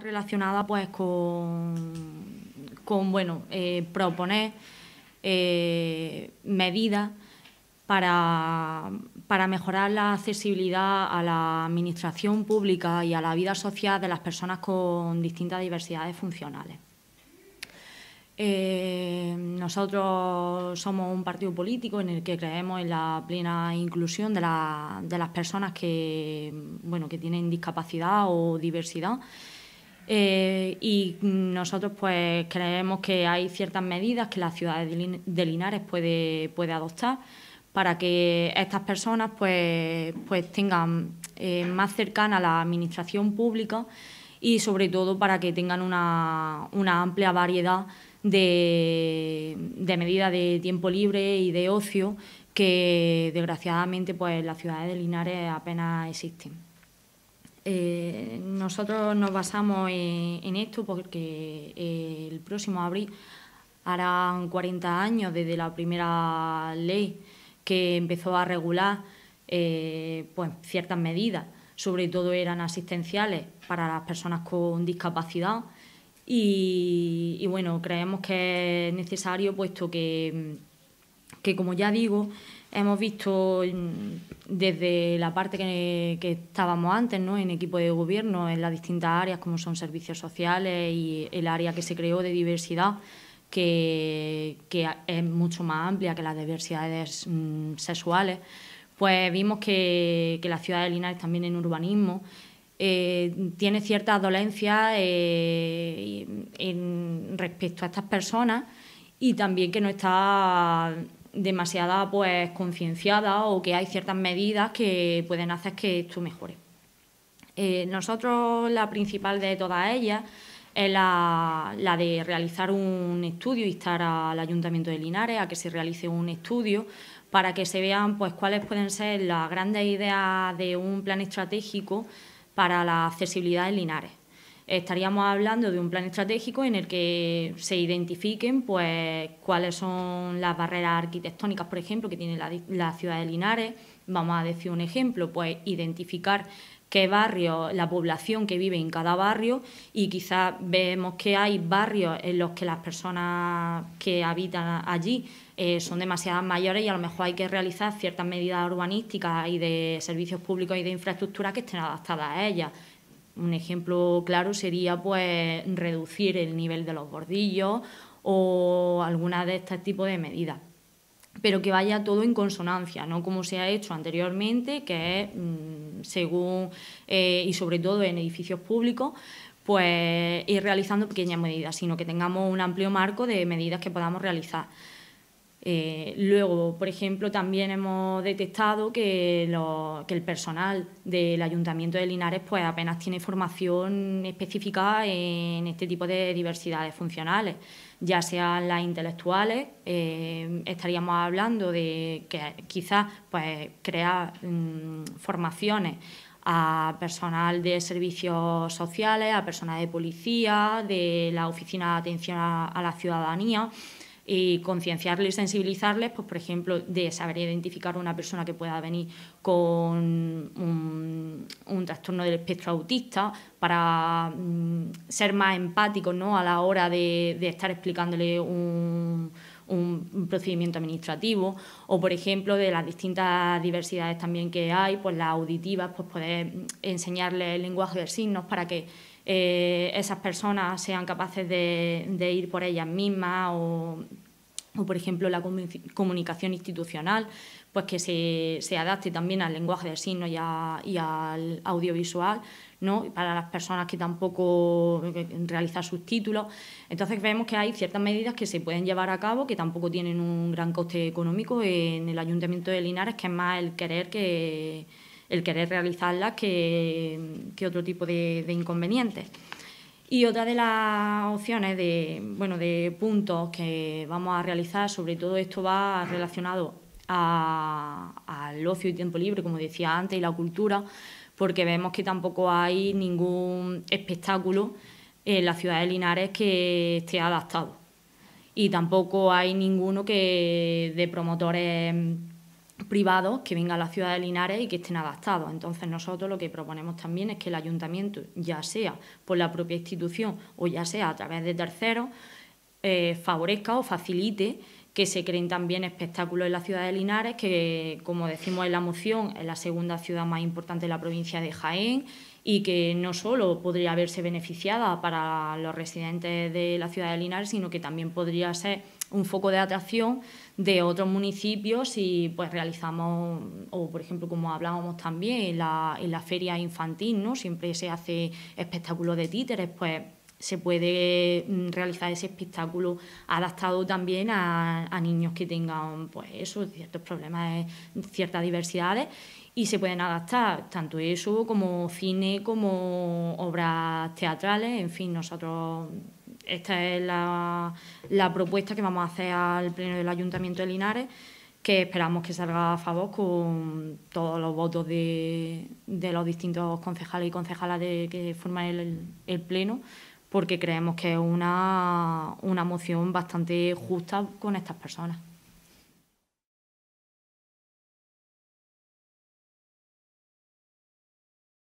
relacionada pues con, bueno, eh, proponer eh, medidas para, mejorar la accesibilidad a la administración pública y a la vida social de las personas con distintas diversidades funcionales. Eh, nosotros somos un partido político en el que creemos en la plena inclusión de, las personas que tienen discapacidad o diversidad eh, y nosotros pues creemos que hay ciertas medidas que la ciudad de Linares puede, adoptar para que estas personas pues, pues tengan eh, más cercana a la administración pública y sobre todo para que tengan una, amplia variedad de, de medidas de tiempo libre y de ocio que desgraciadamente pues la ciudad de Linares apenas existen. Eh, nosotros nos basamos en, esto porque eh, el próximo abril harán 40 años desde la primera ley que empezó a regular eh, pues, ciertas medidas, sobre todo eran asistenciales para las personas con discapacidad y, y bueno, creemos que es necesario puesto que que como ya digo, hemos visto mm, desde la parte que, estábamos antes, ¿no? en equipo de gobierno, en las distintas áreas como son servicios sociales y el área que se creó de diversidad, que, es mucho más amplia que las diversidades mm, sexuales, pues vimos que, la ciudad de Linares también en urbanismo eh, tiene ciertas dolencias eh, respecto a estas personas y también que no está demasiada pues concienciada o que hay ciertas medidas que pueden hacer que esto mejore. Eh, nosotros la principal de todas ellas es la, la, de realizar un estudio, y instar al Ayuntamiento de Linares a que se realice un estudio para que se vean pues cuáles pueden ser las grandes ideas de un plan estratégico para la accesibilidad en Linares estaríamos hablando de un plan estratégico en el que se identifiquen pues, cuáles son las barreras arquitectónicas, por ejemplo, que tiene la, ciudad de Linares. Vamos a decir un ejemplo, pues identificar qué barrio, la población que vive en cada barrio y quizás vemos que hay barrios en los que las personas que habitan allí eh, son demasiadas mayores y a lo mejor hay que realizar ciertas medidas urbanísticas y de servicios públicos y de infraestructura que estén adaptadas a ellas. Un ejemplo claro sería pues reducir el nivel de los bordillos o alguna de este tipo de medidas pero que vaya todo en consonancia, no como se ha hecho anteriormente, que es mm, según eh, y sobre todo en edificios públicos, pues ir realizando pequeñas medidas, sino que tengamos un amplio marco de medidas que podamos realizar. Eh, luego, por ejemplo, también hemos detectado que, el personal del Ayuntamiento de Linares pues, apenas tiene formación específica en este tipo de diversidades funcionales, ya sean las intelectuales, eh, estaríamos hablando de que quizás pues, crear mm, formaciones a personal de servicios sociales, a personal de policía, de la Oficina de Atención a la Ciudadanía y concienciarles y sensibilizarles, pues, por ejemplo, de saber identificar a una persona que pueda venir con un, trastorno del espectro autista, para mm, ser más empáticos ¿no? a la hora de, estar explicándole un, procedimiento administrativo o, por ejemplo, de las distintas diversidades también que hay, pues las auditivas, pues poder enseñarles el lenguaje de signos para que eh, esas personas sean capaces de, ir por ellas mismas o, por ejemplo, la comunicación institucional, pues que se, adapte también al lenguaje de signos y, al audiovisual, ¿no? para las personas que tampoco realizan títulos Entonces vemos que hay ciertas medidas que se pueden llevar a cabo que tampoco tienen un gran coste económico en el Ayuntamiento de Linares, que es más el querer que el querer realizarlas que, otro tipo de, de inconvenientes. Y otra de las opciones de, bueno, de puntos que vamos a realizar, sobre todo esto va relacionado al ocio y tiempo libre, como decía antes, y la cultura, porque vemos que tampoco hay ningún espectáculo en la ciudad de Linares que esté adaptado. Y tampoco hay ninguno que de promotores privados que vengan a la ciudad de Linares y que estén adaptados. Entonces nosotros lo que proponemos también es que el ayuntamiento, ya sea por la propia institución o ya sea a través de terceros, eh, favorezca o facilite que se creen también espectáculos en la ciudad de Linares, que como decimos en la moción, es la segunda ciudad más importante de la provincia de Jaén y que no solo podría verse beneficiada para los residentes de la ciudad de Linares, sino que también podría ser un foco de atracción de otros municipios y pues realizamos, o por ejemplo, como hablábamos también en la, la feria infantil, ¿no? Siempre se hace espectáculo de títeres, pues se puede mm, realizar ese espectáculo adaptado también a, a niños que tengan pues eso, ciertos problemas, ciertas diversidades y se pueden adaptar tanto eso como cine, como obras teatrales, en fin, nosotros esta es la, propuesta que vamos a hacer al Pleno del Ayuntamiento de Linares que esperamos que salga a favor con todos los votos de, los distintos concejales y concejalas de, que forman el, Pleno, porque creemos que es una moción bastante justa con estas personas.